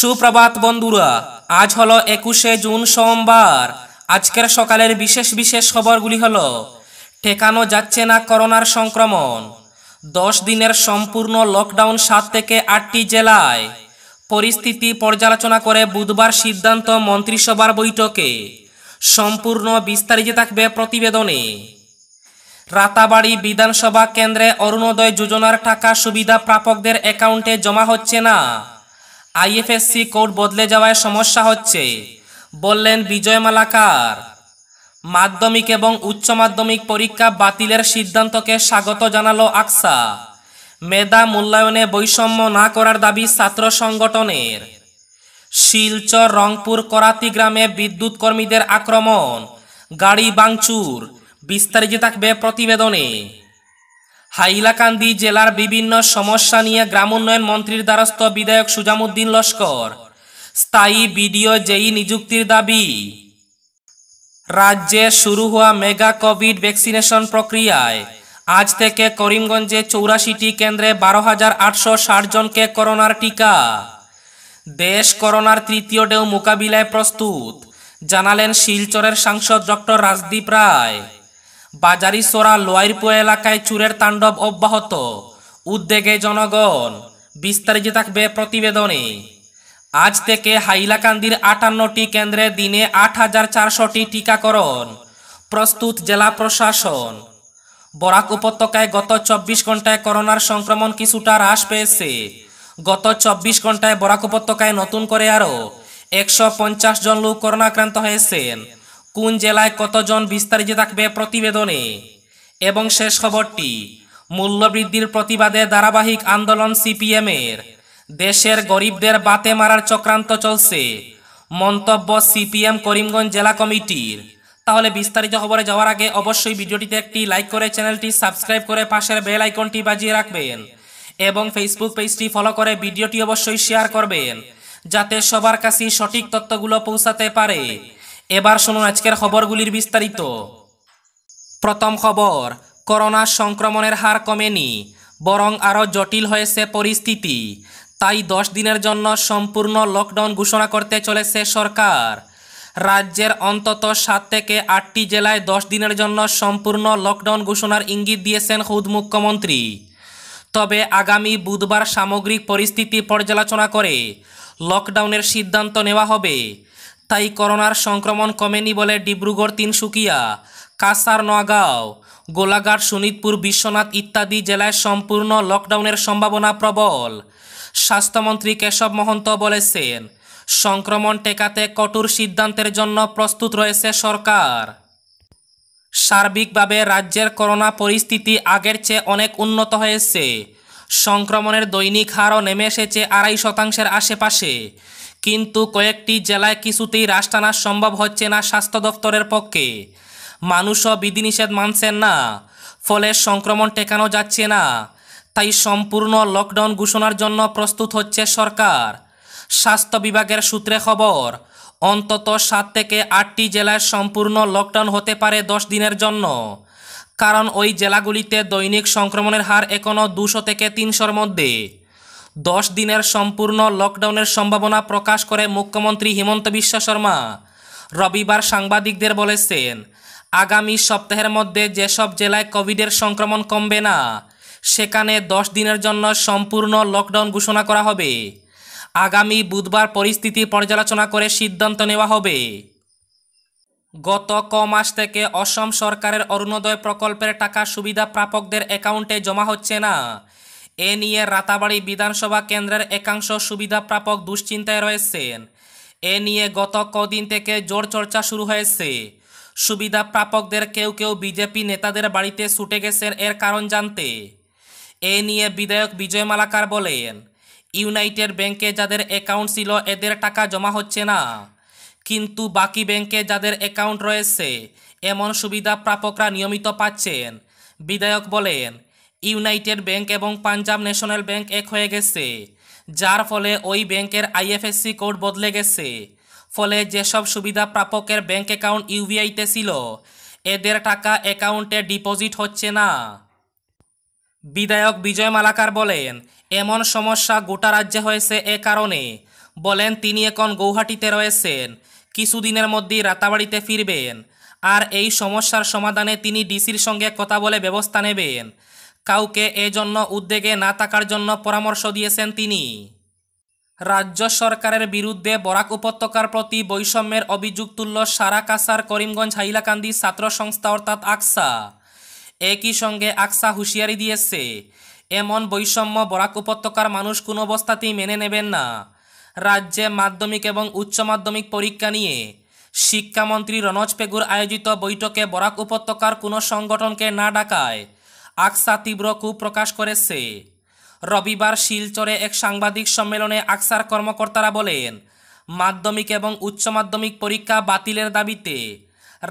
সুপ্রভাত বন্ধুরা আজ হলো একুশে জুন সোমবার আজকের সকালের বিশেষ বিশেষ খবরগুলি হল ঠেকানো যাচ্ছে না করোনার সংক্রমণ দশ দিনের সম্পূর্ণ লকডাউন সাত থেকে আটটি জেলায় পরিস্থিতি পর্যালোচনা করে বুধবার সিদ্ধান্ত মন্ত্রিসভার বৈঠকে সম্পূর্ণ বিস্তারিত থাকবে প্রতিবেদনে রাতাবাড়ি বিধানসভা কেন্দ্রে অরুণোদয় যোজনার টাকা সুবিধা প্রাপকদের অ্যাকাউন্টে জমা হচ্ছে না আইএফএসসি কোড বদলে যাওয়ায় সমস্যা হচ্ছে বললেন বিজয় মালাকার মাধ্যমিক এবং উচ্চ মাধ্যমিক পরীক্ষা বাতিলের সিদ্ধান্তকে স্বাগত জানালো আকসা মেধা মূল্যায়নে বৈষম্য না করার দাবি ছাত্র সংগঠনের শিলচর রংপুর করাতি গ্রামে বিদ্যুৎ কর্মীদের আক্রমণ গাড়ি বাংচুর বিস্তারিত থাকবে প্রতিবেদনে হাইলাকান্দি জেলার বিভিন্ন সমস্যা নিয়ে গ্রাম উন্নয়ন মন্ত্রীর দ্বারস্থ বিধায়ক সুজামুদ্দিন লস্কর স্থায়ী বিডিও জেই নিযুক্তির দাবি রাজ্যে শুরু হওয়া মেগা কোভিড ভ্যাকসিনেশন প্রক্রিয়ায় আজ থেকে করিমগঞ্জে চৌরাশিটি কেন্দ্রে বারো হাজার আটশো ষাট জনকে করোনার টিকা দেশ করোনার তৃতীয় ঢেউ মোকাবিলায় প্রস্তুত জানালেন শিলচরের সাংসদ ডক্টর রাজদীপ রায় বাজারিসোরা লোয়ারপুর এলাকায় চুরের তাণ্ডব অব্যাহত উদ্বেগে জনগণ বিস্তারিত থাকবে প্রতিবেদনে আজ থেকে হাইলাকান্দির আটান্নটি কেন্দ্রে দিনে আট হাজার চারশোটি টিকাকরণ প্রস্তুত জেলা প্রশাসন বরাক উপত্যকায় গত চব্বিশ ঘন্টায় করোনার সংক্রমণ কিছুটা হ্রাস পেয়েছে গত চব্বিশ ঘন্টায় বরাক উপত্যকায় নতুন করে আরও একশো জন লোক করোনাক্রান্ত হয়েছেন কোন জেলায় কতজন বিস্তারিত থাকবে প্রতিবেদনে এবং শেষ খবরটি মূল্যবৃদ্ধির প্রতিবাদে ধারাবাহিক আন্দোলন সিপিএমের দেশের গরিবদের বাতে মারার চক্রান্ত চলছে মন্তব্য সিপিএম করিমগঞ্জ জেলা কমিটির তাহলে বিস্তারিত খবরে যাওয়ার আগে অবশ্যই ভিডিওটিতে একটি লাইক করে চ্যানেলটি সাবস্ক্রাইব করে পাশের বেল আইকনটি বাজিয়ে রাখবেন এবং ফেসবুক পেজটি ফলো করে ভিডিওটি অবশ্যই শেয়ার করবেন যাতে সবার কাছে সঠিক তথ্যগুলো পৌঁছাতে পারে এবার শুনুন আজকের খবরগুলির বিস্তারিত প্রথম খবর করোনা সংক্রমণের হার কমেনি বরং আরও জটিল হয়েছে পরিস্থিতি তাই দশ দিনের জন্য সম্পূর্ণ লকডাউন ঘোষণা করতে চলেছে সরকার রাজ্যের অন্তত সাত থেকে আটটি জেলায় দশ দিনের জন্য সম্পূর্ণ লকডাউন ঘোষণার ইঙ্গিত দিয়েছেন খুদ মুখ্যমন্ত্রী তবে আগামী বুধবার সামগ্রিক পরিস্থিতি পর্যালোচনা করে লকডাউনের সিদ্ধান্ত নেওয়া হবে তাই করোনার সংক্রমণ কমেনি বলে ডিব্রুগড় তিনসুকিয়া কাসার নগাঁও গোলাঘাট শোনিতপুর বিশ্বনাথ ইত্যাদি জেলায় সম্পূর্ণ লকডাউনের সম্ভাবনা প্রবল স্বাস্থ্যমন্ত্রী কেশব মহন্ত বলেছেন সংক্রমণ টেকাতে কঠোর সিদ্ধান্তের জন্য প্রস্তুত রয়েছে সরকার সার্বিকভাবে রাজ্যের করোনা পরিস্থিতি আগের চেয়ে অনেক উন্নত হয়েছে সংক্রমণের দৈনিক হারও নেমে এসেছে আড়াই শতাংশের আশেপাশে কিন্তু কয়েকটি জেলায় কিছুতেই রাশ টানা সম্ভব হচ্ছে না স্বাস্থ্য দপ্তরের পক্ষে মানুষও বিধিনিষেধ মানছেন না ফলে সংক্রমণ টেকানো যাচ্ছে না তাই সম্পূর্ণ লকডাউন ঘোষণার জন্য প্রস্তুত হচ্ছে সরকার স্বাস্থ্য বিভাগের সূত্রে খবর অন্তত সাত থেকে আটটি জেলায় সম্পূর্ণ লকডাউন হতে পারে দশ দিনের জন্য কারণ ওই জেলাগুলিতে দৈনিক সংক্রমণের হার এখনও দুশো থেকে তিনশোর মধ্যে দশ দিনের সম্পূর্ণ লকডাউনের সম্ভাবনা প্রকাশ করে মুখ্যমন্ত্রী হিমন্ত বিশ্ব শর্মা রবিবার সাংবাদিকদের বলেছেন আগামী সপ্তাহের মধ্যে যেসব জেলায় কোভিডের সংক্রমণ কমবে না সেখানে দশ দিনের জন্য সম্পূর্ণ লকডাউন ঘোষণা করা হবে আগামী বুধবার পরিস্থিতি পর্যালোচনা করে সিদ্ধান্ত নেওয়া হবে গত ক মাস থেকে অসম সরকারের অরুণোদয় প্রকল্পের টাকা সুবিধা প্রাপকদের অ্যাকাউন্টে জমা হচ্ছে না এ নিয়ে রাতাবাড়ি বিধানসভা কেন্দ্রের একাংশ সুবিধা প্রাপক দুশ্চিন্তায় রয়েছেন এ নিয়ে গত কদিন থেকে জোর চর্চা শুরু হয়েছে সুবিধা প্রাপকদের কেউ কেউ বিজেপি নেতাদের বাড়িতে ছুটে গেছেন এর কারণ জানতে এ নিয়ে বিধায়ক বিজয় মালাকার বলেন ইউনাইটেড ব্যাংকে যাদের অ্যাকাউন্ট ছিল এদের টাকা জমা হচ্ছে না কিন্তু বাকি ব্যাংকে যাদের অ্যাকাউন্ট রয়েছে এমন সুবিধা প্রাপকরা নিয়মিত পাচ্ছেন বিধায়ক বলেন ইউনাইটেড ব্যাংক এবং পাঞ্জাব ন্যাশনাল ব্যাংক এক হয়ে গেছে যার ফলে ওই ব্যাংকের আইএফএসসি কোড বদলে গেছে ফলে যেসব সুবিধা প্রাপকের ব্যাংক অ্যাকাউন্ট ইউবিআইতে ছিল এদের টাকা অ্যাকাউন্টে ডিপোজিট হচ্ছে না বিধায়ক বিজয় মালাকার বলেন এমন সমস্যা গোটা রাজ্যে হয়েছে এ কারণে বলেন তিনি এখন গৌহাটিতে রয়েছেন কিছুদিনের মধ্যেই রাতাবাড়িতে ফিরবেন আর এই সমস্যার সমাধানে তিনি ডিসির সঙ্গে কথা বলে ব্যবস্থা নেবেন কাউকে এজন্য উদ্বেগে না থাকার জন্য পরামর্শ দিয়েছেন তিনি রাজ্য সরকারের বিরুদ্ধে বরাক উপত্যকার প্রতি বৈষম্যের অভিযোগ তুলল সারা কাসার করিমগঞ্জ হাইলাকান্দি ছাত্র সংস্থা অর্থাৎ আকসা একই সঙ্গে আকসা হুঁশিয়ারি দিয়েছে এমন বৈষম্য বরাক উপত্যকার মানুষ কোনো অবস্থাতেই মেনে নেবেন না রাজ্যে মাধ্যমিক এবং উচ্চ মাধ্যমিক পরীক্ষা নিয়ে শিক্ষামন্ত্রী রনজ পেগুর আয়োজিত বৈঠকে বরাক উপত্যকার কোনো সংগঠনকে না ডাকায় আকসা তীব্র ক্ষোভ প্রকাশ করেছে রবিবার শিলচরে এক সাংবাদিক সম্মেলনে আকসার কর্মকর্তারা বলেন মাধ্যমিক এবং উচ্চ মাধ্যমিক পরীক্ষা বাতিলের দাবিতে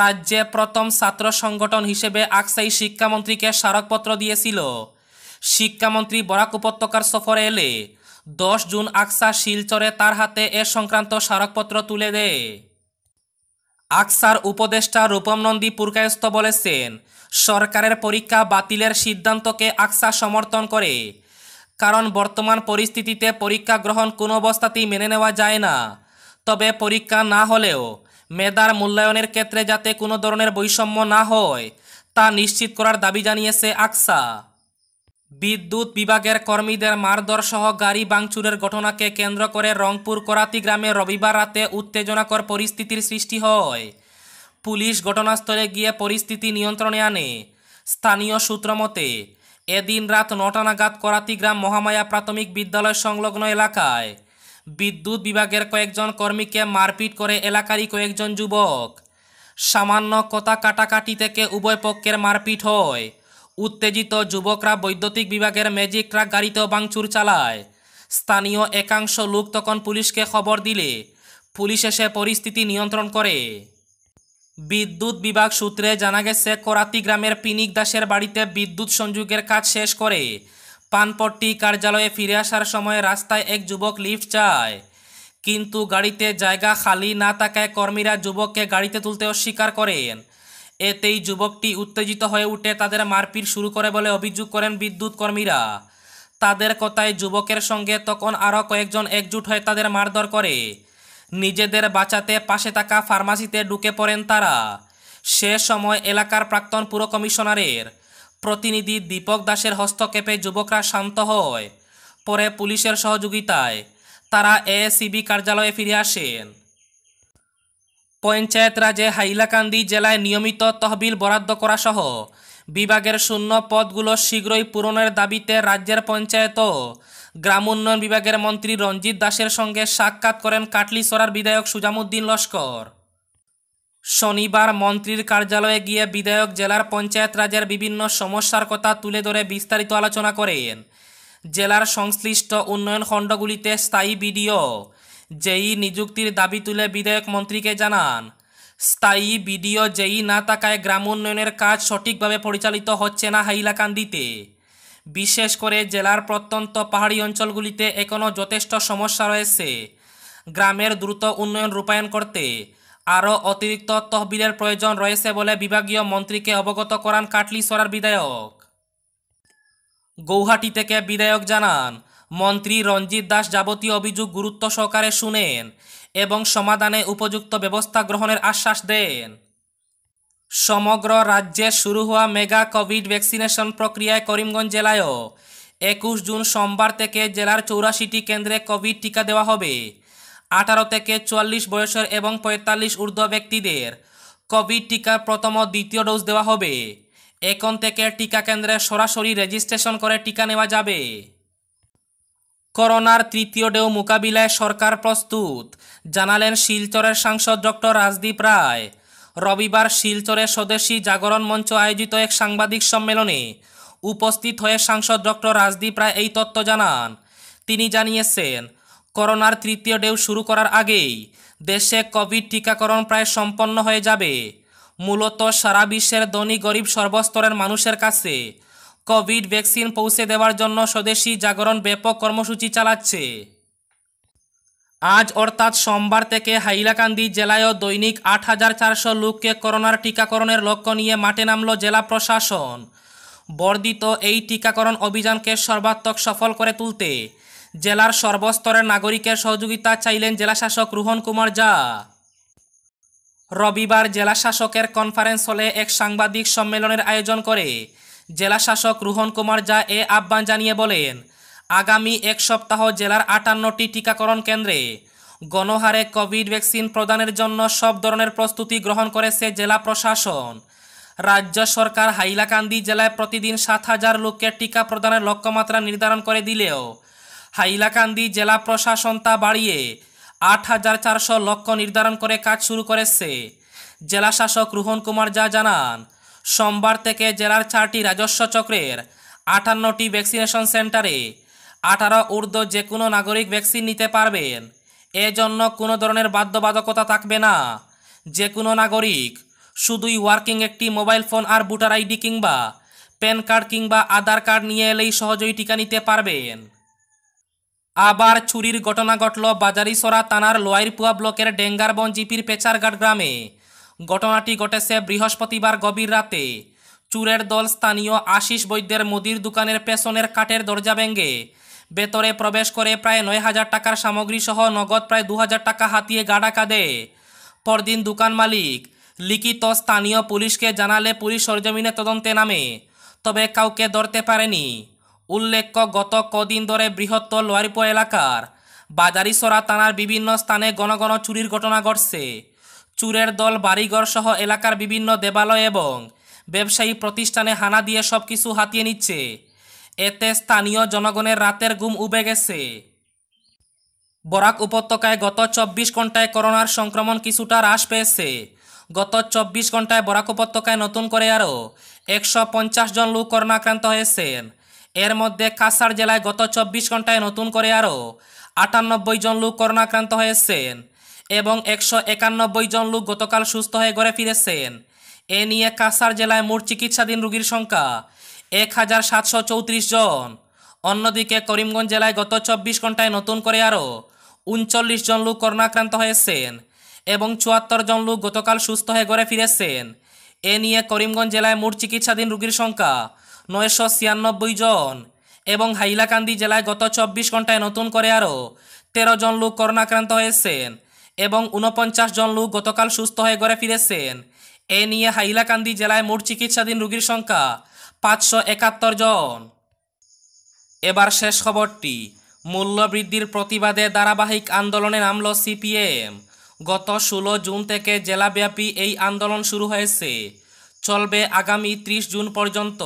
রাজ্যে প্রথম ছাত্র সংগঠন হিসেবে আকসাই শিক্ষামন্ত্রীকে স্মারকপত্র দিয়েছিল শিক্ষামন্ত্রী বরাক উপত্যকার সফরে এলে দশ জুন আকসা শিলচরে তার হাতে এ সংক্রান্ত স্মারকপত্র তুলে দেয় আকসার উপদেষ্টা রূপম নন্দী পুরকায়স্থ বলেছেন সরকারের পরীক্ষা বাতিলের সিদ্ধান্তকে আকসা সমর্থন করে কারণ বর্তমান পরিস্থিতিতে পরীক্ষা গ্রহণ কোনো অবস্থাতেই মেনে নেওয়া যায় না তবে পরীক্ষা না হলেও মেধার মূল্যায়নের ক্ষেত্রে যাতে কোনো ধরনের বৈষম্য না হয় তা নিশ্চিত করার দাবি জানিয়েছে আকসা বিদ্যুৎ বিভাগের কর্মীদের মারধর সহ গাড়ি বাংচুরের ঘটনাকে কেন্দ্র করে রংপুর করাতি গ্রামে রবিবার রাতে উত্তেজনাকর পরিস্থিতির সৃষ্টি হয় পুলিশ ঘটনাস্থলে গিয়ে পরিস্থিতি নিয়ন্ত্রণে আনে স্থানীয় সূত্রমতে এদিন রাত নটা নাগাদ করাতি গ্রাম মহামায়া প্রাথমিক বিদ্যালয় সংলগ্ন এলাকায় বিদ্যুৎ বিভাগের কয়েকজন কর্মীকে মারপিট করে এলাকারই কয়েকজন যুবক সামান্য কথা কাটাকাটি থেকে উভয় পক্ষের মারপিট হয় উত্তেজিত যুবকরা বৈদ্যুতিক বিভাগের ম্যাজিক ট্রাক গাড়িতেও বাংচুর চালায় স্থানীয় একাংশ লোক তখন পুলিশকে খবর দিলে পুলিশ এসে পরিস্থিতি নিয়ন্ত্রণ করে বিদ্যুৎ বিভাগ সূত্রে জানা গেছে করাতি গ্রামের পিনিক দাসের বাড়িতে বিদ্যুৎ সংযোগের কাজ শেষ করে পানপট্টি কার্যালয়ে ফিরে আসার সময় রাস্তায় এক যুবক লিফট চায় কিন্তু গাড়িতে জায়গা খালি না থাকায় কর্মীরা যুবককে গাড়িতে তুলতে অস্বীকার করেন এতেই যুবকটি উত্তেজিত হয়ে উঠে তাদের মারপিট শুরু করে বলে অভিযোগ করেন বিদ্যুৎ কর্মীরা তাদের কথায় যুবকের সঙ্গে তখন আরও কয়েকজন একজুট হয়ে তাদের মারধর করে নিজেদের বাঁচাতে পাশে থাকা ফার্মাসিতে ঢুকে পড়েন তারা সে সময় এলাকার প্রাক্তন পুর কমিশনারের প্রতিনিধি দীপক দাসের হস্তক্ষেপে যুবকরা শান্ত হয় পরে পুলিশের সহযোগিতায় তারা এসিবি কার্যালয়ে ফিরে আসেন পঞ্চায়েত রাজে হাইলাকান্দি জেলায় নিয়মিত তহবিল বরাদ্দ করা সহ বিভাগের শূন্য পদগুলো শীঘ্রই পূরণের দাবিতে রাজ্যের পঞ্চায়েত গ্রাম উন্নয়ন বিভাগের মন্ত্রী রঞ্জিত দাসের সঙ্গে সাক্ষাৎ করেন কাটলিসরার বিধায়ক সুজামুদ্দিন লস্কর শনিবার মন্ত্রীর কার্যালয়ে গিয়ে বিধায়ক জেলার পঞ্চায়েত রাজের বিভিন্ন সমস্যার কথা তুলে ধরে বিস্তারিত আলোচনা করেন জেলার সংশ্লিষ্ট উন্নয়ন খণ্ডগুলিতে স্থায়ী বিডিও জেই নিযুক্তির দাবি তুলে বিধায়ক মন্ত্রীকে জানান স্থায়ী বিডিও জেই না থাকায় গ্রাম উন্নয়নের কাজ সঠিকভাবে পরিচালিত হচ্ছে না হাইলাকান্দিতে বিশেষ করে জেলার প্রত্যন্ত পাহাড়ি অঞ্চলগুলিতে এখনও যথেষ্ট সমস্যা রয়েছে গ্রামের দ্রুত উন্নয়ন রূপায়ণ করতে আরও অতিরিক্ত তহবিলের প্রয়োজন রয়েছে বলে বিভাগীয় মন্ত্রীকে অবগত করান কাটলিসরার বিধায়ক গৌহাটি থেকে বিধায়ক জানান মন্ত্রী রঞ্জিত দাস যাবতীয় অভিযোগ গুরুত্ব সহকারে শুনেন এবং সমাধানে উপযুক্ত ব্যবস্থা গ্রহণের আশ্বাস দেন সমগ্র রাজ্যে শুরু হওয়া মেগা কোভিড ভ্যাকসিনেশন প্রক্রিয়ায় করিমগঞ্জ জেলায়ও একুশ জুন সোমবার থেকে জেলার চৌরাশিটি কেন্দ্রে কোভিড টিকা দেওয়া হবে আঠারো থেকে চুয়াল্লিশ বয়সের এবং পঁয়তাল্লিশ ঊর্ধ্ব ব্যক্তিদের কোভিড টিকার প্রথম ও দ্বিতীয় ডোজ দেওয়া হবে এখন থেকে টিকা কেন্দ্রে সরাসরি রেজিস্ট্রেশন করে টিকা নেওয়া যাবে করোনার তৃতীয় ডেও মোকাবিলায় সরকার প্রস্তুত জানালেন শিলচরের সাংসদ ডক্টর রাজদীপ রায় রবিবার শিলচরে স্বদেশী জাগরণ মঞ্চ আয়োজিত এক সাংবাদিক সম্মেলনে উপস্থিত হয়ে সাংসদ ডক্টর রাজদীপ রায় এই তথ্য জানান তিনি জানিয়েছেন করোনার তৃতীয় ডেউ শুরু করার আগেই দেশে কোভিড টিকাকরণ প্রায় সম্পন্ন হয়ে যাবে মূলত সারা বিশ্বের ধনী গরিব সর্বস্তরের মানুষের কাছে কোভিড ভ্যাকসিন পৌঁছে দেওয়ার জন্য স্বদেশী জাগরণ ব্যাপক কর্মসূচি চালাচ্ছে আজ অর্থাৎ সোমবার থেকে হাইলাকান্দি জেলায়ও দৈনিক আট হাজার চারশো লোককে করোনার টিকাকরণের লক্ষ্য নিয়ে মাঠে নামল জেলা প্রশাসন বর্ধিত এই টিকাকরণ অভিযানকে সর্বাত্মক সফল করে তুলতে জেলার সর্বস্তরের নাগরিকের সহযোগিতা চাইলেন জেলাশাসক রোহন কুমার যা রবিবার জেলাশাসকের কনফারেন্স হলে এক সাংবাদিক সম্মেলনের আয়োজন করে জেলাশাসক রোহন কুমার যা এ আহ্বান জানিয়ে বলেন আগামী এক সপ্তাহ জেলার আটান্নটি টিকাকরণ কেন্দ্রে গণহারে কোভিড ভ্যাকসিন প্রদানের জন্য সব ধরনের প্রস্তুতি গ্রহণ করেছে জেলা প্রশাসন রাজ্য সরকার হাইলাকান্দি জেলায় প্রতিদিন সাত হাজার লোককে টিকা প্রদানের লক্ষ্যমাত্রা নির্ধারণ করে দিলেও হাইলাকান্দি জেলা প্রশাসন তা বাড়িয়ে আট হাজার চারশো লক্ষ্য নির্ধারণ করে কাজ শুরু করেছে জেলা শাসক রোহন কুমার যা জানান সোমবার থেকে জেলার চারটি রাজস্ব চক্রের আটান্নটি ভ্যাকসিনেশন সেন্টারে আঠারো ঊর্ধ্ব যে কোনো নাগরিক ভ্যাকসিন নিতে পারবেন এজন্য কোনো ধরনের বাধ্যবাধকতা থাকবে না যে কোনো নাগরিক শুধুই ওয়ার্কিং একটি মোবাইল ফোন আর ভোটার আইডি কিংবা প্যান কার্ড কিংবা আধার কার্ড নিয়ে এলেই সহজেই টিকা নিতে পারবেন আবার চুরির ঘটনা ঘটল বাজারিসরা তানার লোয়াইরপুয়া ব্লকের ডেঙ্গারবন জিপির পেচারঘাট গ্রামে ঘটনাটি ঘটেছে বৃহস্পতিবার গভীর রাতে চুরের দল স্থানীয় আশিস বৈদ্যের মুদির দোকানের পেছনের কাঠের দরজা ভেঙ্গে ভেতরে প্রবেশ করে প্রায় নয় হাজার টাকার সামগ্রী সহ নগদ প্রায় দু হাজার টাকা হাতিয়ে গাডা কাঁদে পরদিন দোকান মালিক লিখিত স্থানীয় পুলিশকে জানালে পুলিশ সরজমিনে তদন্তে নামে তবে কাউকে ধরতে পারেনি উল্লেখ্য গত কদিন ধরে বৃহত্তর লোয়ারিপো এলাকার বাজারিসরা থানার বিভিন্ন স্থানে গণগণ চুরির ঘটনা ঘটছে চুরের দল বাড়িঘর সহ এলাকার বিভিন্ন দেবালয় এবং ব্যবসায়ী প্রতিষ্ঠানে হানা দিয়ে সব কিছু হাতিয়ে নিচ্ছে এতে স্থানীয় জনগণের রাতের ঘুম উবে গেছে বরাক উপত্যকায় গত চব্বিশ ঘন্টায় করোনার সংক্রমণ কিছুটা হ্রাস পেয়েছে গত চব্বিশ ঘন্টায় বরাক উপত্যকায় নতুন করে আরও একশো জন লোক করোনাক্রান্ত হয়েছেন এর মধ্যে কাছাড় জেলায় গত চব্বিশ ঘন্টায় নতুন করে আরও আটানব্বই জন লোক করোনাক্রান্ত হয়েছেন এবং একশো একানব্বই জন লোক গতকাল সুস্থ হয়ে ঘরে ফিরেছেন এ নিয়ে কাছাড় জেলায় মোট চিকিৎসাধীন রোগীর সংখ্যা এক হাজার সাতশো চৌত্রিশ জন অন্যদিকে করিমগঞ্জ জেলায় গত চব্বিশ ঘন্টায় নতুন করে আরও উনচল্লিশ জন লোক করোনাক্রান্ত হয়েছেন এবং চুয়াত্তর জন লোক গতকাল সুস্থ হয়ে ঘরে ফিরেছেন এ নিয়ে করিমগঞ্জ জেলায় মোট চিকিৎসাধীন রোগীর সংখ্যা নয়শো ছিয়ানব্বই জন এবং হাইলাকান্দি জেলায় গত চব্বিশ ঘন্টায় নতুন করে আরও তেরো জন লোক করোনাক্রান্ত হয়েছেন এবং উনপঞ্চাশ জন লোক গতকাল সুস্থ হয়ে ঘরে ফিরেছেন এ নিয়ে হাইলাকান্দি জেলায় মোট চিকিৎসাধীন রোগীর সংখ্যা পাঁচশো একাত্তর জন এবার শেষ খবরটি মূল্যবৃদ্ধির প্রতিবাদে ধারাবাহিক আন্দোলনে নামল সিপিএম গত ষোলো জুন থেকে জেলাব্যাপী এই আন্দোলন শুরু হয়েছে চলবে আগামী ত্রিশ জুন পর্যন্ত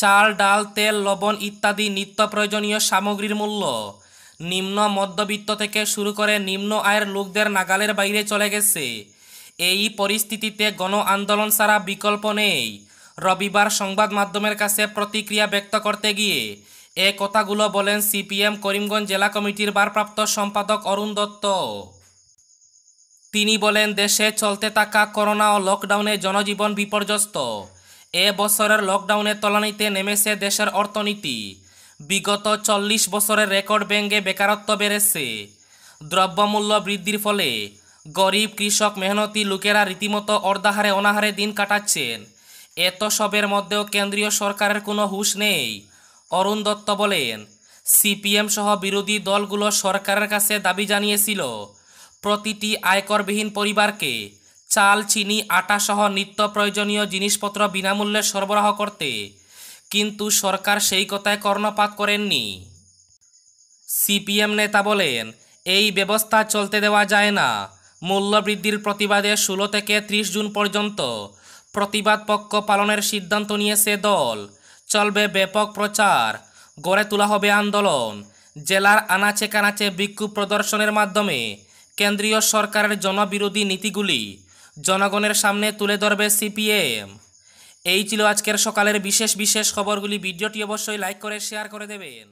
চাল ডাল তেল লবণ ইত্যাদি নিত্য প্রয়োজনীয় সামগ্রীর মূল্য নিম্ন মধ্যবিত্ত থেকে শুরু করে নিম্ন আয়ের লোকদের নাগালের বাইরে চলে গেছে এই পরিস্থিতিতে গণ আন্দোলন ছাড়া বিকল্প নেই রবিবার সংবাদ মাধ্যমের কাছে প্রতিক্রিয়া ব্যক্ত করতে গিয়ে এ কথাগুলো বলেন সিপিএম করিমগঞ্জ জেলা কমিটির ভারপ্রাপ্ত সম্পাদক অরুণ দত্ত তিনি বলেন দেশে চলতে থাকা করোনা ও লকডাউনে জনজীবন বিপর্যস্ত এ বছরের লকডাউনে তলানিতে নেমেছে দেশের অর্থনীতি বিগত চল্লিশ বছরের রেকর্ড ব্যাঙ্গে বেকারত্ব বেড়েছে দ্রব্যমূল্য বৃদ্ধির ফলে গরিব কৃষক মেহনতি লোকেরা রীতিমতো অর্ধাহারে অনাহারে দিন কাটাচ্ছেন এত সবের মধ্যেও কেন্দ্রীয় সরকারের কোনো হুশ নেই অরুণ দত্ত বলেন সিপিএম সহ বিরোধী দলগুলো সরকারের কাছে দাবি জানিয়েছিল প্রতিটি আয়করবিহীন পরিবারকে চাল চিনি আটা সহ নিত্য প্রয়োজনীয় জিনিসপত্র বিনামূল্যে সরবরাহ করতে কিন্তু সরকার সেই কথায় কর্ণপাত করেননি সিপিএম নেতা বলেন এই ব্যবস্থা চলতে দেওয়া যায় না মূল্যবৃদ্ধির প্রতিবাদে ষোলো থেকে ত্রিশ জুন পর্যন্ত প্রতিবাদ পক্ষ পালনের সিদ্ধান্ত নিয়েছে দল চলবে ব্যাপক প্রচার গড়ে তোলা হবে আন্দোলন জেলার আনাচে কানাচে বিক্ষোভ প্রদর্শনের মাধ্যমে কেন্দ্রীয় সরকারের জনবিরোধী নীতিগুলি জনগণের সামনে তুলে ধরবে সিপিএম এই ছিল আজকের সকালের বিশেষ বিশেষ খবরগুলি ভিডিওটি অবশ্যই লাইক করে শেয়ার করে দেবেন